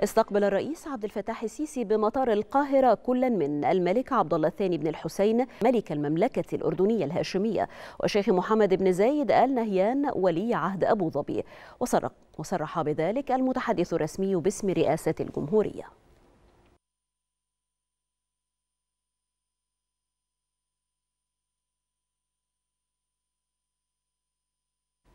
استقبل الرئيس عبد الفتاح السيسي بمطار القاهرة كلا من الملك عبد الله الثاني بن الحسين ملك المملكة الأردنية الهاشمية والشيخ محمد بن زايد آل نهيان ولي عهد أبو ظبي وصرح بذلك المتحدث الرسمي باسم رئاسة الجمهورية